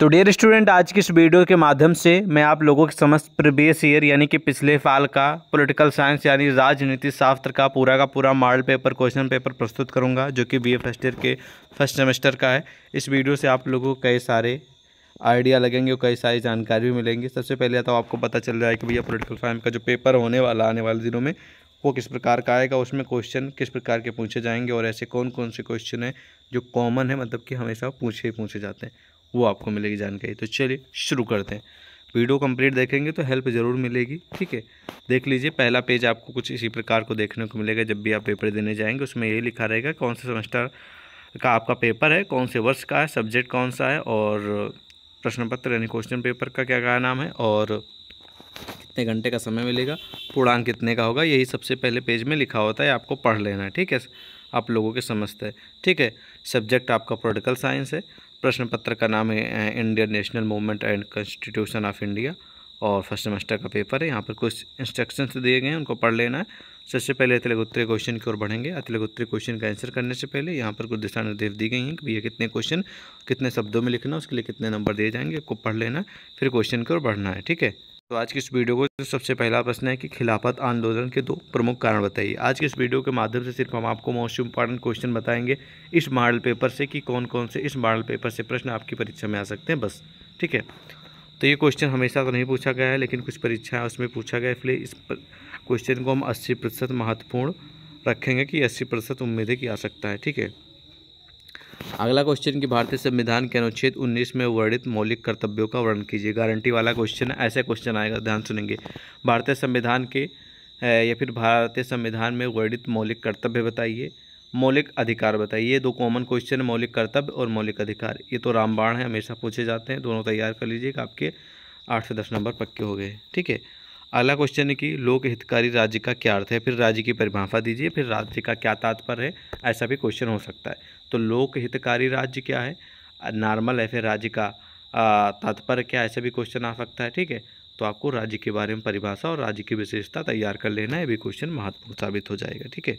तो dear student आज की इस वीडियो के माध्यम से मैं आप लोगों के समस्त प्रीवियस ईयर यानी कि पिछले साल का पॉलिटिकल साइंस यानी राजनीति शास्त्र का पूरा का पूरा मॉडल पेपर क्वेश्चन पेपर प्रस्तुत करूंगा जो कि बी फर्स्ट ईयर के फर्स्ट सेमेस्टर का है इस वीडियो से आप लोगों को कई सारे आइडिया लगेंगे और कई सारी जानकारी भी मिलेंगी सबसे पहले तो आपको पता चल रहा है कि भैया पोलिटिकल साइंस का जो पेपर होने वाला आने वाले दिनों में वो किस प्रकार का आएगा उसमें क्वेश्चन किस प्रकार के पूछे जाएंगे और ऐसे कौन कौन से क्वेश्चन हैं जो कॉमन है मतलब कि हमेशा पूछे ही पूछे जाते हैं वो आपको मिलेगी जानकारी तो चलिए शुरू करते हैं वीडियो कंप्लीट देखेंगे तो हेल्प ज़रूर मिलेगी ठीक है देख लीजिए पहला पेज आपको कुछ इसी प्रकार को देखने को मिलेगा जब भी आप पेपर देने जाएंगे उसमें यही लिखा रहेगा कौन से सेमेस्टर का आपका पेपर है कौन से वर्ष का है सब्जेक्ट कौन सा है और प्रश्न पत्र यानी क्वेश्चन पेपर का क्या क्या नाम है और कितने घंटे का समय मिलेगा पूर्णांक कितने का होगा यही सबसे पहले पेज में लिखा होता है आपको पढ़ लेना है ठीक है आप लोगों के समझते हैं ठीक है सब्जेक्ट आपका पोलिटिकल साइंस है प्रश्न पत्र का नाम है Indian national movement and constitution of India और फर्स्ट सेमेस्टर का पेपर है यहाँ पर कुछ इंस्ट्रक्शन दिए गए हैं उनको पढ़ लेना है सबसे पहले अतिलक उत्तरी क्वेश्चन की ओर बढ़ेंगे अतिलक उत्तरी क्वेश्चन का आंसर करने से पहले यहाँ पर कुछ दिशा निर्देश दी गई हैं कि भैया कितने क्वेश्चन कितने शब्दों में लिखना है उसके लिए कितने नंबर दिए जाएंगे आपको पढ़ लेना फिर क्वेश्चन की ओर बढ़ना है ठीक है तो आज की इस वीडियो को सबसे पहला प्रश्न है कि खिलाफत आंदोलन के दो प्रमुख कारण बताइए आज की इस वीडियो के माध्यम से सिर्फ हम आपको मोस्ट इंपॉर्टेंट क्वेश्चन बताएंगे इस मॉडल पेपर से कि कौन कौन से इस मॉडल पेपर से प्रश्न आपकी परीक्षा में आ सकते हैं बस ठीक है तो ये क्वेश्चन हमेशा तो नहीं पूछा गया है लेकिन कुछ परीक्षाएँ उसमें पूछा गया इसलिए इस क्वेश्चन को हम अस्सी महत्वपूर्ण रखेंगे कि अस्सी उम्मीद है कि आ सकता है ठीक है अगला क्वेश्चन कि भारतीय संविधान के अनुच्छेद 19 में वर्णित मौलिक कर्तव्यों का वर्णन कीजिए गारंटी वाला क्वेश्चन ऐसे क्वेश्चन आएगा ध्यान सुनेंगे भारतीय संविधान के या फिर भारतीय संविधान में वर्णित मौलिक कर्तव्य बताइए मौलिक अधिकार बताइए ये दो कॉमन क्वेश्चन है मौलिक कर्तव्य और मौलिक अधिकार ये तो रामबाण है हमेशा पूछे जाते हैं दोनों तैयार कर लीजिएगा आपके आठ से दस नंबर पक्के हो गए ठीक है अगला क्वेश्चन है कि लोक हितकारी राज्य का क्या अर्थ है फिर राज्य की परिभाषा दीजिए फिर राज्य का क्या तात्पर्य है ऐसा भी क्वेश्चन हो सकता है तो लोक हितकारी राज्य क्या है नॉर्मल ऐसे राज्य का तात्पर्य क्या ऐसे भी क्वेश्चन आ सकता है ठीक है तो आपको राज्य के बारे में परिभाषा और राज्य की विशेषता तैयार कर लेना है भी क्वेश्चन महत्वपूर्ण साबित हो जाएगा ठीक है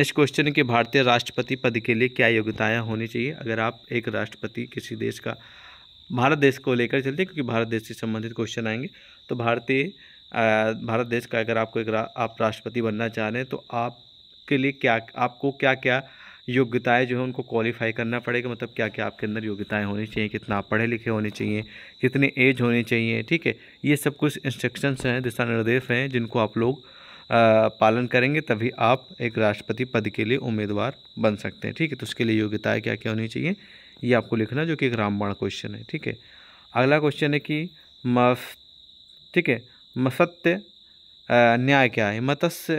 नेक्स्ट क्वेश्चन है कि भारतीय राष्ट्रपति पद के लिए क्या योग्यताएँ होनी चाहिए अगर आप एक राष्ट्रपति किसी देश का भारत देश को लेकर चलते क्योंकि भारत देश से संबंधित क्वेश्चन आएंगे तो भारतीय भारत देश का अगर आपको एक रा, आप राष्ट्रपति बनना चाह रहे हैं तो आपके लिए क्या आपको क्या क्या योग्यताएं जो है उनको क्वालिफाई करना पड़ेगा मतलब क्या क्या आपके अंदर योग्यताएं होनी चाहिए कितना आप पढ़े लिखे होने चाहिए कितने एज होने चाहिए ठीक है ये सब कुछ इंस्ट्रक्शंस हैं दिशा निर्देश हैं जिनको आप लोग आ, पालन करेंगे तभी आप एक राष्ट्रपति पद के लिए उम्मीदवार बन सकते हैं ठीक है तो उसके लिए योग्यताएँ क्या क्या होनी चाहिए ये आपको लिखना जो कि एक रामबाण क्वेश्चन है ठीक है अगला क्वेश्चन है कि मस ठीक है मसत्य न्याय क्या है मत्स्य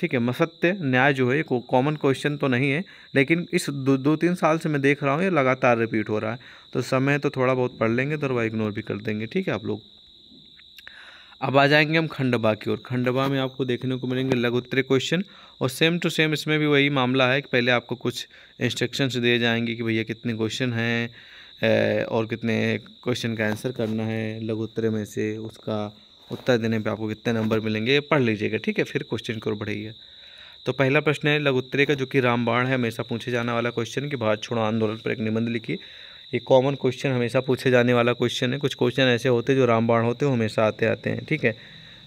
ठीक है मसत्य न्याय जो है ये कॉमन क्वेश्चन तो नहीं है लेकिन इस दो दो तीन साल से मैं देख रहा हूँ ये लगातार रिपीट हो रहा है तो समय तो थोड़ा बहुत पढ़ लेंगे तो वह इग्नोर भी कर देंगे ठीक है आप लोग अब आ जाएंगे हम खंडबा की ओर खंडबा में आपको देखने को मिलेंगे लघुत्तरीय क्वेश्चन और सेम टू सेम इसमें भी वही मामला है कि पहले आपको कुछ इंस्ट्रक्शंस दिए जाएंगे कि भैया कितने क्वेश्चन हैं और कितने क्वेश्चन का आंसर करना है लघुत्तरीय में से उसका उत्तर देने पे आपको कितने नंबर मिलेंगे ये पढ़ लीजिएगा ठीक है फिर क्वेश्चन की ओर बढ़िएगा तो पहला प्रश्न है लघुत्तरी का जो कि रामबाण है हमेशा पूछे जाने वाला क्वेश्चन कि भारत छोड़ो आंदोलन पर एक निबंध लिखिए ये कॉमन क्वेश्चन हमेशा पूछे जाने वाला क्वेश्चन है कुछ क्वेश्चन ऐसे होते हैं जो रामबाण होते हैं हमेशा आते आते हैं ठीक है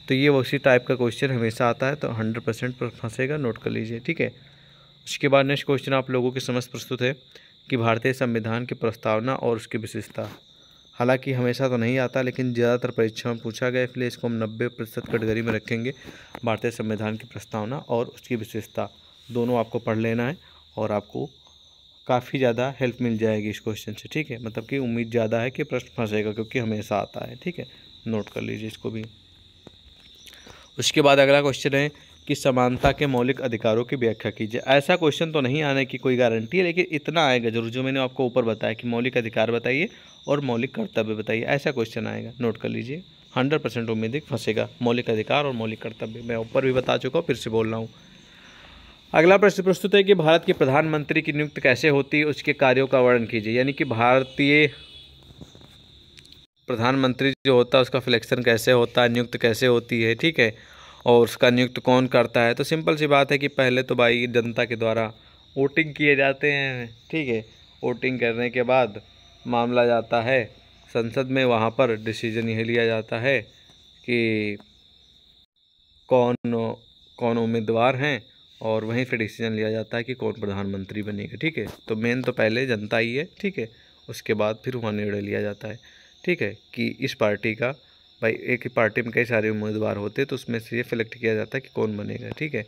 तो ये उसी टाइप का क्वेश्चन हमेशा आता है तो हंड्रेड परसेंट पर फंसेगा नोट कर लीजिए ठीक है उसके बाद नेक्स्ट क्वेश्चन आप लोगों के समझ प्रस्तुत है कि भारतीय संविधान की प्रस्तावना और उसकी विशेषता हालांकि हमेशा तो नहीं आता लेकिन ज़्यादातर परीक्षा में पूछा गया इसलिए इसको हम नब्बे प्रतिशत कैटेगरी में रखेंगे भारतीय संविधान की प्रस्तावना और उसकी विशेषता दोनों आपको पढ़ लेना है और आपको काफ़ी ज़्यादा हेल्प मिल जाएगी इस क्वेश्चन से ठीक है मतलब कि उम्मीद ज़्यादा है कि प्रश्न फंसेगा क्योंकि हमेशा आता है ठीक है नोट कर लीजिए इसको भी उसके बाद अगला क्वेश्चन है कि समानता के मौलिक अधिकारों की व्याख्या कीजिए ऐसा क्वेश्चन तो नहीं आने की कोई गारंटी है लेकिन इतना आएगा जरूर जो मैंने आपको ऊपर बताया कि मौलिक अधिकार बताइए और मौलिक कर्तव्य बताइए ऐसा क्वेश्चन आएगा नोट कर लीजिए हंड्रेड परसेंट उम्मीदिक फंसेगा मौलिक अधिकार और मौलिक कर्तव्य मैं ऊपर भी बता चुका हूँ फिर से बोल रहा हूँ अगला प्रश्न प्रस्तुत है कि भारत के प्रधानमंत्री की नियुक्ति कैसे होती है उसके कार्यों का वर्णन कीजिए यानी कि भारतीय प्रधानमंत्री जो होता है उसका सिलेक्शन कैसे होता है नियुक्त कैसे होती है ठीक है और उसका नियुक्त कौन करता है तो सिंपल सी बात है कि पहले तो भाई जनता के द्वारा वोटिंग किए जाते हैं ठीक है वोटिंग करने के बाद मामला जाता है संसद में वहाँ पर डिसीजन यह लिया जाता है कि कौन कौन उम्मीदवार हैं और वहीं से डिसीजन लिया जाता है कि कौन प्रधानमंत्री बनेगा ठीक है तो मेन तो पहले जनता ही है ठीक है उसके बाद फिर वहाँ निर्णय लिया जाता है ठीक है कि इस पार्टी का भाई एक ही पार्टी में कई सारे उम्मीदवार होते तो उसमें से ये सिलेक्ट किया जाता है कि कौन बनेगा ठीक है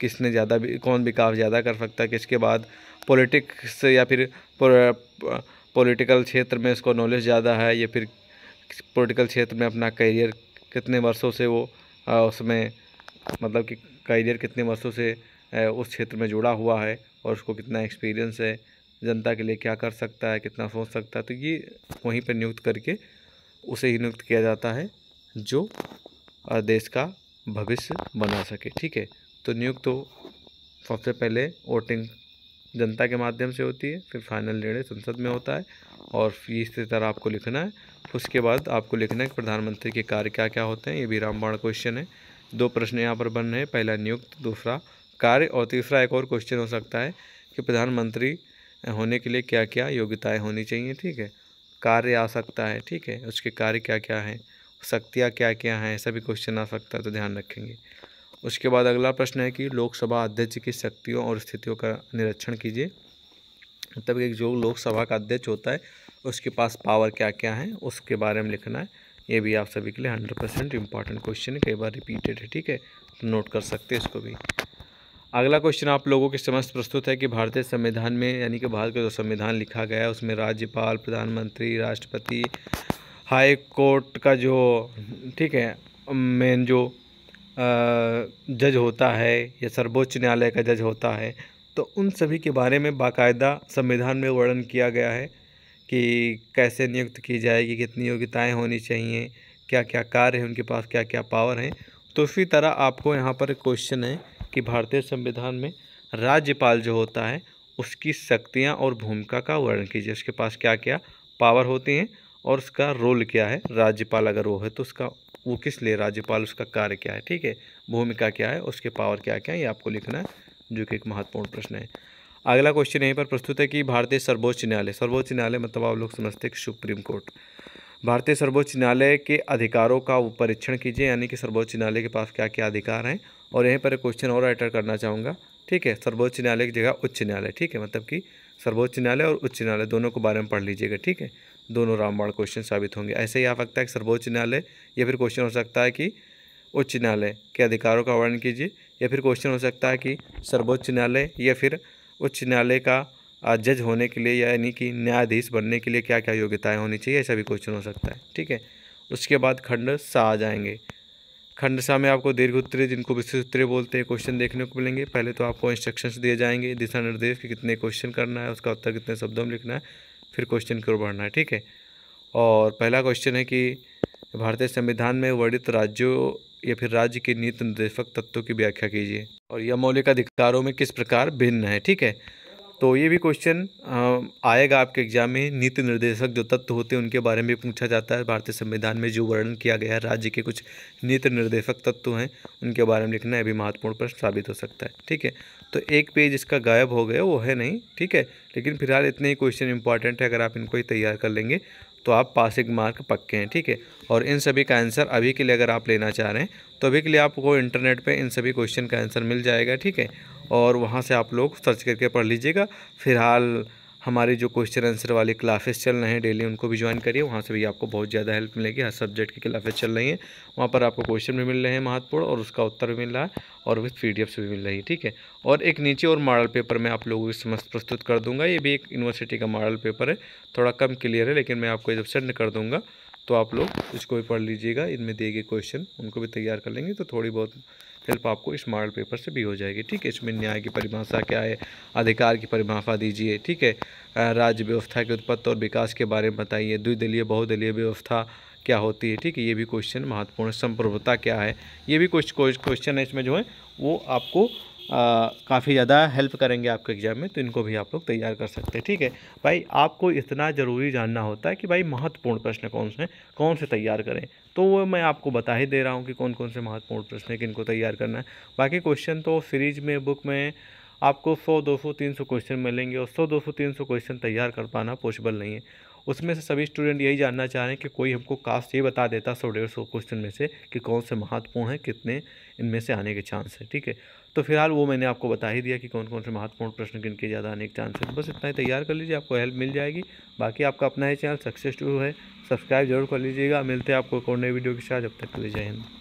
किसने ज़्यादा कौन विकास ज़्यादा कर सकता है किसके बाद पॉलिटिक्स या फिर पॉलिटिकल क्षेत्र में उसको नॉलेज ज़्यादा है या फिर पॉलिटिकल क्षेत्र में अपना करियर कितने वर्षों से वो आ, उसमें मतलब कि करियर कितने वर्षों से आ, उस क्षेत्र में जुड़ा हुआ है और उसको कितना एक्सपीरियंस है जनता के लिए क्या कर सकता है कितना सोच सकता है तो ये वहीं पर नियुक्त करके उसे ही नियुक्त किया जाता है जो देश का भविष्य बना सके ठीक है तो नियुक्त तो सबसे पहले वोटिंग जनता के माध्यम से होती है फिर फाइनल निर्णय संसद में होता है और इस तरह आपको लिखना है उसके बाद आपको लिखना है कि प्रधानमंत्री के कार्य क्या क्या होते हैं ये भी रामबाण क्वेश्चन है दो प्रश्न यहाँ पर बन रहे हैं पहला नियुक्त दूसरा कार्य और तीसरा एक और क्वेश्चन हो सकता है कि प्रधानमंत्री होने के लिए क्या क्या योग्यताएँ होनी चाहिए ठीक है कार्य आ सकता है ठीक है उसके कार्य क्या क्या हैं शक्तियाँ क्या क्या हैं सभी क्वेश्चन आ सकता है तो ध्यान रखेंगे उसके बाद अगला प्रश्न है कि लोकसभा अध्यक्ष की शक्तियों और स्थितियों का निरीक्षण कीजिए मतलब एक जो लोकसभा का अध्यक्ष होता है उसके पास पावर क्या क्या है उसके बारे में लिखना है ये भी आप सभी के लिए हंड्रेड परसेंट इंपॉर्टेंट क्वेश्चन है कई बार रिपीटेड है ठीक है तो नोट कर सकते हैं इसको भी अगला क्वेश्चन आप लोगों के समझ प्रस्तुत है कि भारतीय संविधान में यानी कि भारत का जो संविधान लिखा गया है उसमें राज्यपाल प्रधानमंत्री राष्ट्रपति हाई कोर्ट का जो ठीक है मेन जो जज होता है या सर्वोच्च न्यायालय का जज होता है तो उन सभी के बारे में बाकायदा संविधान में वर्णन किया गया है कि कैसे नियुक्त की जाएगी कितनी योग्यताएं होनी चाहिए क्या क्या कार्य हैं उनके पास क्या क्या पावर हैं तो उसी तरह आपको यहाँ पर क्वेश्चन है कि भारतीय संविधान में राज्यपाल जो होता है उसकी शक्तियाँ और भूमिका का वर्णन कीजिए उसके पास क्या क्या पावर होती हैं और उसका रोल क्या है राज्यपाल अगर वो है तो उसका वो किस लिए राज्यपाल उसका कार्य क्या है ठीक है भूमिका क्या है उसके पावर क्या क्या है ये आपको लिखना है जो कि एक महत्वपूर्ण प्रश्न है अगला क्वेश्चन यहीं पर प्रस्तुत है कि भारतीय सर्वोच्च न्यायालय सर्वोच्च न्यायालय मतलब आप लोग समझते हैं सुप्रीम कोर्ट भारतीय सर्वोच्च न्यायालय के अधिकारों का परीक्षण कीजिए यानी कि सर्वोच्च न्यायालय के पास क्या क्या अधिकार हैं और यहीं पर एक क्वेश्चन और एटर करना चाहूँगा ठीक है सर्वोच्च न्यायालय की जगह उच्च न्यायालय ठीक है मतलब कि सर्वोच्च न्यायालय और उच्च न्यायालय दोनों के बारे में पढ़ लीजिएगा ठीक है दोनों रामबाण क्वेश्चन साबित होंगे ऐसे ही आ सकता है कि सर्वोच्च न्यायालय या फिर क्वेश्चन हो सकता है कि उच्च न्यायालय के अधिकारों का वर्णन कीजिए या फिर क्वेश्चन हो सकता है कि सर्वोच्च न्यायालय या फिर उच्च न्यायालय का जज होने के लिए यानी कि न्यायाधीश बनने के लिए क्या क्या योग्यताएँ होनी चाहिए ऐसा भी क्वेश्चन हो सकता है ठीक है उसके बाद खंड सा आ जाएंगे खंड सा में आपको दीर्घ उत्तरीय जिनको विस्तृत उत्तरीय बोलते हैं क्वेश्चन देखने को मिलेंगे पहले तो आपको इंस्ट्रक्शंस दिए जाएंगे दिशा निर्देश कि कितने क्वेश्चन करना है उसका उत्तर कितने शब्दों में लिखना है फिर क्वेश्चन की ओर बढ़ना है ठीक है और पहला क्वेश्चन है कि भारतीय संविधान में वर्णित राज्यों या फिर राज्य के नीति निर्देशक तत्वों की व्याख्या कीजिए और यह मौलिक अधिकारों में किस प्रकार भिन्न है ठीक है तो ये भी क्वेश्चन आएगा आपके एग्जाम में नीति निर्देशक जो तत्व होते हैं उनके बारे में पूछा जाता है भारतीय संविधान में जो वर्णन किया गया है राज्य के कुछ नीति निर्देशक तत्व हैं उनके बारे में लिखना है भी महत्वपूर्ण प्रश्न साबित हो सकता है ठीक है तो एक पेज इसका गायब हो गया वो है नहीं ठीक है लेकिन फिलहाल इतने ही क्वेश्चन इंपॉर्टेंट है अगर आप इनको ही तैयार कर लेंगे तो आप पासिंग मार्क पक्के हैं ठीक है और इन सभी का आंसर अभी के लिए अगर आप लेना चाह रहे हैं तो अभी के लिए आपको इंटरनेट पे इन सभी क्वेश्चन का आंसर मिल जाएगा ठीक है और वहाँ से आप लोग सर्च करके पढ़ लीजिएगा फिलहाल हमारी जो क्वेश्चन आंसर वाली क्लासेस चल रहे हैं डेली उनको भी ज्वाइन करिए वहाँ से भी आपको बहुत ज़्यादा हेल्प मिलेगी हर सब्जेक्ट की क्लासेस चल रही हैं वहाँ पर आपको क्वेश्चन भी मिल रहे हैं महत्वपूर्ण और उसका उत्तर भी मिल रहा है और विथ पी भी मिल रही है ठीक है और एक नीचे और मॉडल पेपर मैं आप लोगों की समस्त प्रस्तुत कर दूँगा ये भी एक यूनिवर्सिटी का मॉडल पेपर है थोड़ा कम क्लियर है लेकिन मैं आपको जब सेंड कर दूँगा तो आप लोग इसको भी पढ़ लीजिएगा इनमें दिए गए क्वेश्चन उनको भी तैयार कर लेंगे तो थोड़ी बहुत हेल्प आपको इस मॉडल पेपर से भी हो जाएगी ठीक है इसमें न्याय की परिभाषा क्या है अधिकार की परिभाषा दीजिए ठीक है राज्य व्यवस्था के उत्पत्ति और विकास के बारे में बताइए द्विदलीय बहुदलीय व्यवस्था क्या होती है ठीक है ये भी क्वेश्चन महत्वपूर्ण संप्रभुता क्या है ये भी कुछ क्वेश्चन है इसमें जो है वो आपको काफ़ी ज़्यादा हेल्प करेंगे आपके एग्ज़ाम में तो इनको भी आप लोग तैयार कर सकते हैं ठीक है भाई आपको इतना ज़रूरी जानना होता है कि भाई महत्वपूर्ण प्रश्न कौन से हैं कौन से तैयार करें तो वो मैं आपको बता ही दे रहा हूँ कि कौन कौन से महत्वपूर्ण प्रश्न है किनको तैयार करना है बाकी क्वेश्चन तो सीरीज़ में बुक में आपको सौ दो सौ क्वेश्चन मिलेंगे और सौ दो सौ क्वेश्चन तैयार कर पाना पॉसिबल नहीं है उसमें से सभी स्टूडेंट यही जानना चाह रहे हैं कि कोई हमको कास्ट ये बता देता सौ डेढ़ सौ क्वेश्चन में से कि कौन से महत्वपूर्ण हैं कितने इनमें से आने के चांस हैं ठीक है तो फिलहाल वो मैंने आपको बता ही दिया कि कौन कौन से महत्वपूर्ण प्रश्न किन के ज़्यादा आने के चांस हैं बस इतना ही तैयार कर लीजिए आपको हेल्प मिल जाएगी बाकी आपका अपना ही चैनल सक्सेस है सब्सक्राइब जरूर कर लीजिएगा मिलते हैं आपको कौन नए वीडियो के साथ जब तक ले जाए जय